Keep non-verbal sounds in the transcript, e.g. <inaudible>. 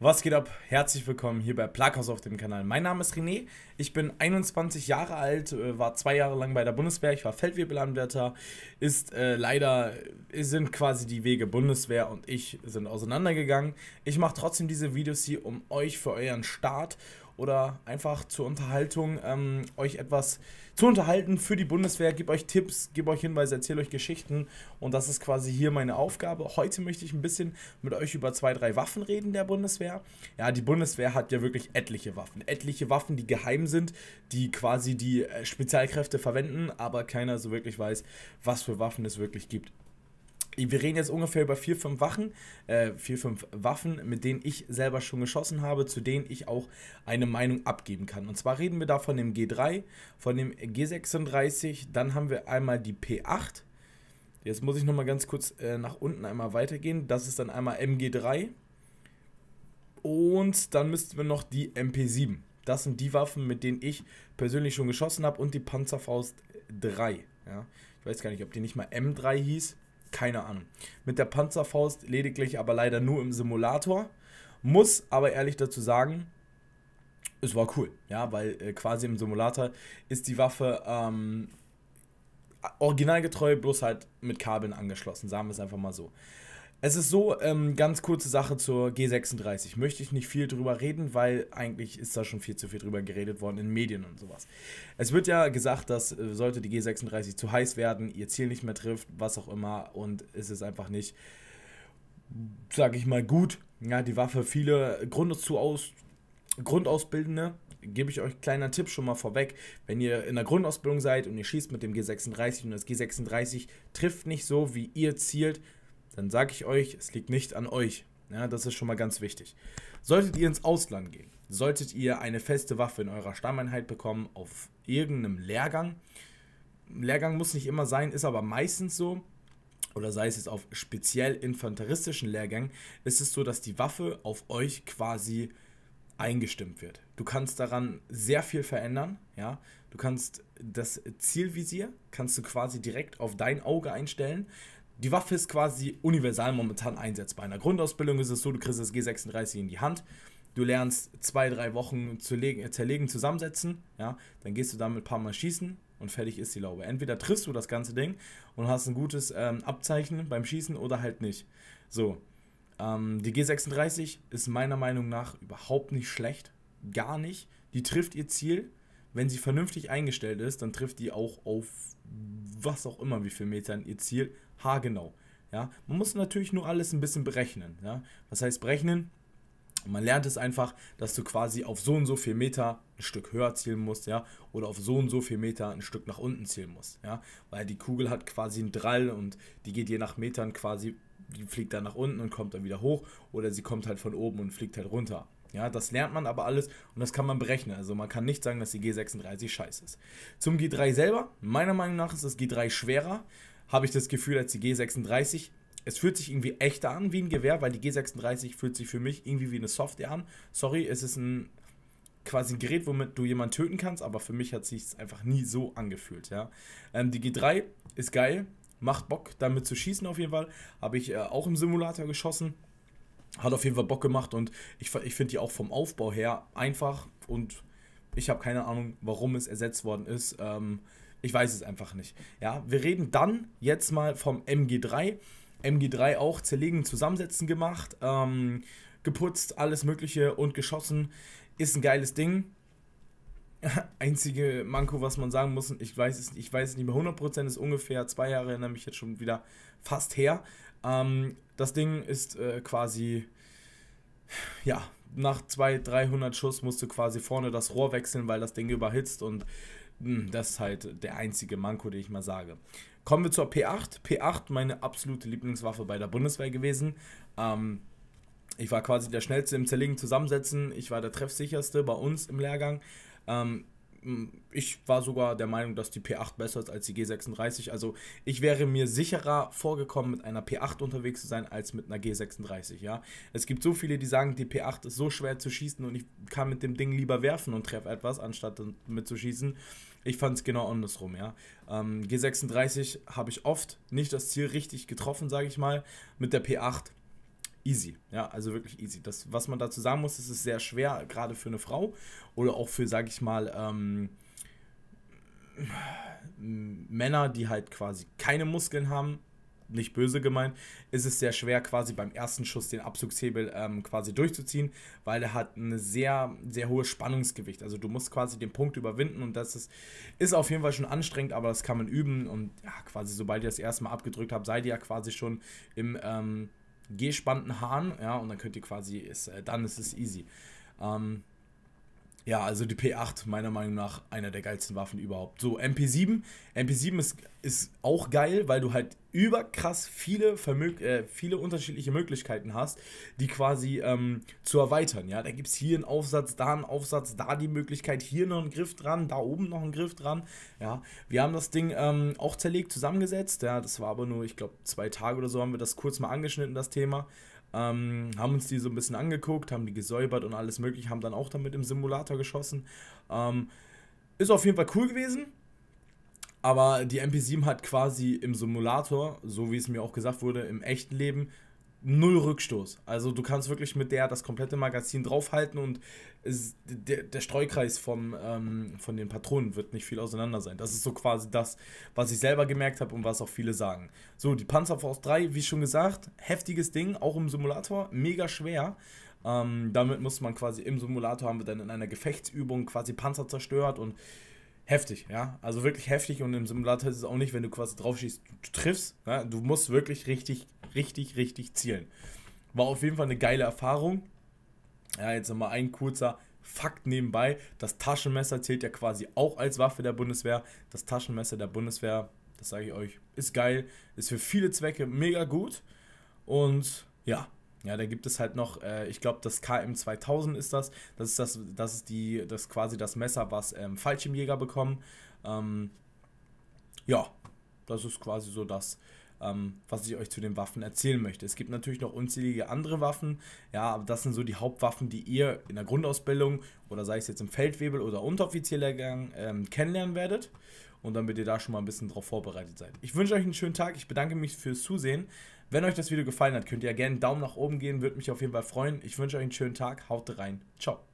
Was geht ab? Herzlich willkommen hier bei Plaghaus auf dem Kanal. Mein Name ist René, ich bin 21 Jahre alt, äh, war zwei Jahre lang bei der Bundeswehr, ich war Feldwebelanwärter, ist äh, leider, äh, sind quasi die Wege Bundeswehr und ich sind auseinandergegangen. Ich mache trotzdem diese Videos hier, um euch für euren Start oder einfach zur Unterhaltung ähm, euch etwas zu unterhalten für die Bundeswehr. Gebe euch Tipps, gebe euch Hinweise, erzähle euch Geschichten und das ist quasi hier meine Aufgabe. Heute möchte ich ein bisschen mit euch über zwei, drei Waffen reden der Bundeswehr. Ja, die Bundeswehr hat ja wirklich etliche Waffen. Etliche Waffen, die geheim sind, die quasi die äh, Spezialkräfte verwenden, aber keiner so wirklich weiß, was für Waffen es wirklich gibt wir reden jetzt ungefähr über vier, fünf Waffen, äh, vier, fünf Waffen, mit denen ich selber schon geschossen habe, zu denen ich auch eine Meinung abgeben kann. Und zwar reden wir da von dem G3, von dem G36, dann haben wir einmal die P8. Jetzt muss ich nochmal ganz kurz äh, nach unten einmal weitergehen. Das ist dann einmal MG3. Und dann müssten wir noch die MP7. Das sind die Waffen, mit denen ich persönlich schon geschossen habe und die Panzerfaust 3. Ja. Ich weiß gar nicht, ob die nicht mal M3 hieß keine Ahnung. Mit der Panzerfaust lediglich, aber leider nur im Simulator. Muss aber ehrlich dazu sagen, es war cool, ja, weil äh, quasi im Simulator ist die Waffe ähm, originalgetreu, bloß halt mit Kabeln angeschlossen, sagen wir es einfach mal so. Es ist so, ähm, ganz kurze Sache zur G36. Möchte ich nicht viel drüber reden, weil eigentlich ist da schon viel zu viel drüber geredet worden in Medien und sowas. Es wird ja gesagt, dass äh, sollte die G36 zu heiß werden, ihr Ziel nicht mehr trifft, was auch immer, und es ist einfach nicht, sag ich mal, gut. Ja, die Waffe, viele Grundzu aus, Grundausbildende, gebe ich euch einen kleinen Tipp schon mal vorweg. Wenn ihr in der Grundausbildung seid und ihr schießt mit dem G36 und das G36 trifft nicht so, wie ihr zielt, dann sage ich euch, es liegt nicht an euch. Ja, das ist schon mal ganz wichtig. Solltet ihr ins Ausland gehen, solltet ihr eine feste Waffe in eurer Stammeinheit bekommen auf irgendeinem Lehrgang. Lehrgang muss nicht immer sein, ist aber meistens so. Oder sei es jetzt auf speziell infanteristischen Lehrgängen, ist es so, dass die Waffe auf euch quasi eingestimmt wird. Du kannst daran sehr viel verändern, ja. Du kannst das Zielvisier, kannst du quasi direkt auf dein Auge einstellen die Waffe ist quasi universal momentan einsetzbar. In der Grundausbildung ist es so, du kriegst das G36 in die Hand, du lernst zwei, drei Wochen zu legen, äh, zerlegen, zusammensetzen, ja, dann gehst du damit ein paar Mal schießen und fertig ist die Laube. Entweder triffst du das ganze Ding und hast ein gutes ähm, Abzeichen beim Schießen oder halt nicht. So, ähm, die G36 ist meiner Meinung nach überhaupt nicht schlecht, gar nicht. Die trifft ihr Ziel, wenn sie vernünftig eingestellt ist, dann trifft die auch auf was auch immer, wie viel Metern ihr Ziel haargenau. Ja? Man muss natürlich nur alles ein bisschen berechnen. Ja? Was heißt berechnen? Man lernt es einfach, dass du quasi auf so und so viel Meter ein Stück höher zielen musst, ja, oder auf so und so viel Meter ein Stück nach unten zielen musst, ja, weil die Kugel hat quasi einen Drall und die geht je nach Metern quasi, die fliegt dann nach unten und kommt dann wieder hoch oder sie kommt halt von oben und fliegt halt runter. Ja, das lernt man aber alles und das kann man berechnen. Also man kann nicht sagen, dass die G36 scheiße ist. Zum G3 selber, meiner Meinung nach ist das G3 schwerer habe ich das Gefühl, als die G36. Es fühlt sich irgendwie echter an wie ein Gewehr, weil die G36 fühlt sich für mich irgendwie wie eine Software an. Sorry, es ist ein quasi ein Gerät, womit du jemanden töten kannst, aber für mich hat sich einfach nie so angefühlt, ja. Ähm, die G3 ist geil, macht Bock, damit zu schießen auf jeden Fall. Habe ich äh, auch im Simulator geschossen. Hat auf jeden Fall Bock gemacht und ich, ich finde die auch vom Aufbau her einfach und ich habe keine Ahnung, warum es ersetzt worden ist. Ähm, ich weiß es einfach nicht. Ja, wir reden dann jetzt mal vom MG3. MG3 auch zerlegen, zusammensetzen gemacht, ähm, geputzt, alles Mögliche und geschossen. Ist ein geiles Ding. <laughs> Einzige Manko, was man sagen muss, ich weiß es, ich weiß es nicht mehr 100%, ist ungefähr zwei Jahre, erinnere mich jetzt schon wieder fast her. Ähm, das Ding ist äh, quasi, ja, nach 200, 300 Schuss musst du quasi vorne das Rohr wechseln, weil das Ding überhitzt und hm, das ist halt der einzige Manko, den ich mal sage. Kommen wir zur P8. P8, meine absolute Lieblingswaffe bei der Bundeswehr gewesen. Ähm, ich war quasi der Schnellste im Zerlegen zusammensetzen. Ich war der Treffsicherste bei uns im Lehrgang. Ähm, ich war sogar der Meinung, dass die P8 besser ist als die G36. Also ich wäre mir sicherer vorgekommen, mit einer P8 unterwegs zu sein, als mit einer G36. Ja, es gibt so viele, die sagen, die P8 ist so schwer zu schießen und ich kann mit dem Ding lieber werfen und treffe etwas, anstatt mitzuschießen. Ich fand es genau andersrum. Ja, ähm, G36 habe ich oft nicht das Ziel richtig getroffen, sage ich mal. Mit der P8 easy. Ja, also wirklich easy. Das, was man dazu sagen muss, ist es sehr schwer, gerade für eine Frau oder auch für, sag ich mal, ähm, Männer, die halt quasi keine Muskeln haben, nicht böse gemeint, ist es sehr schwer, quasi beim ersten Schuss den Abzugshebel ähm, quasi durchzuziehen, weil er hat ein sehr, sehr hohes Spannungsgewicht. Also du musst quasi den Punkt überwinden und das ist, ist auf jeden Fall schon anstrengend, aber das kann man üben und ja, quasi sobald ihr das erste Mal abgedrückt habt, seid ihr ja quasi schon im, ähm, gespannten Hahn, ja, und dann könnt ihr quasi, ist, äh, dann ist es easy. Ähm, ja, also die P8, meiner Meinung nach, einer der geilsten Waffen überhaupt. So, MP7. MP7 ist, ist auch geil, weil du halt überkrass viele, äh, viele unterschiedliche Möglichkeiten hast, die quasi ähm, zu erweitern. Ja, da gibt es hier einen Aufsatz, da einen Aufsatz, da die Möglichkeit, hier noch einen Griff dran, da oben noch einen Griff dran. Ja, wir haben das Ding ähm, auch zerlegt, zusammengesetzt. Ja, das war aber nur, ich glaube, zwei Tage oder so haben wir das kurz mal angeschnitten, das Thema. Ähm, haben uns die so ein bisschen angeguckt, haben die gesäubert und alles mögliche, haben dann auch damit im Simulator geschossen. Ähm, ist auf jeden Fall cool gewesen. Aber die MP7 hat quasi im Simulator, so wie es mir auch gesagt wurde, im echten Leben null Rückstoß. Also du kannst wirklich mit der das komplette Magazin draufhalten und es, der, der, Streukreis vom, ähm, von den Patronen wird nicht viel auseinander sein. Das ist so quasi das, was ich selber gemerkt habe und was auch viele sagen. So, die Panzerfaust 3, wie schon gesagt, heftiges Ding, auch im Simulator, mega schwer. Ähm, damit muss man quasi im Simulator haben wir dann in einer Gefechtsübung quasi Panzer zerstört und heftig, ja. Also wirklich heftig und im Simulator ist es auch nicht, wenn du quasi draufschießt, du triffst. Ja? Ne? Du musst wirklich richtig richtig, richtig zielen. War auf jeden Fall eine geile Erfahrung. Ja, jetzt nochmal ein kurzer Fakt nebenbei. Das Taschenmesser zählt ja quasi auch als Waffe der Bundeswehr. Das Taschenmesser der Bundeswehr, das sage ich euch, ist geil, ist für viele Zwecke mega gut. Und ja, ja, da gibt es halt noch, äh, ich glaube, das KM 2000 ist das. Das ist das, das ist die, das quasi das Messer, was ähm, Fallschirmjäger bekommen. Ähm, ja, das ist quasi so das, ähm, was ich euch zu den Waffen erzählen möchte. Es gibt natürlich noch unzählige andere Waffen, ja, aber das sind so die Hauptwaffen, die ihr in der Grundausbildung oder sei es jetzt im Feldwebel oder Unteroffizierlehrgang ähm, kennenlernen werdet und damit ihr da schon mal ein bisschen drauf vorbereitet seid. Ich wünsche euch einen schönen Tag, ich bedanke mich fürs Zusehen. Wenn euch das Video gefallen hat, könnt ihr gerne einen Daumen nach oben geben, würde mich auf jeden Fall freuen. Ich wünsche euch einen schönen Tag, haut rein, ciao.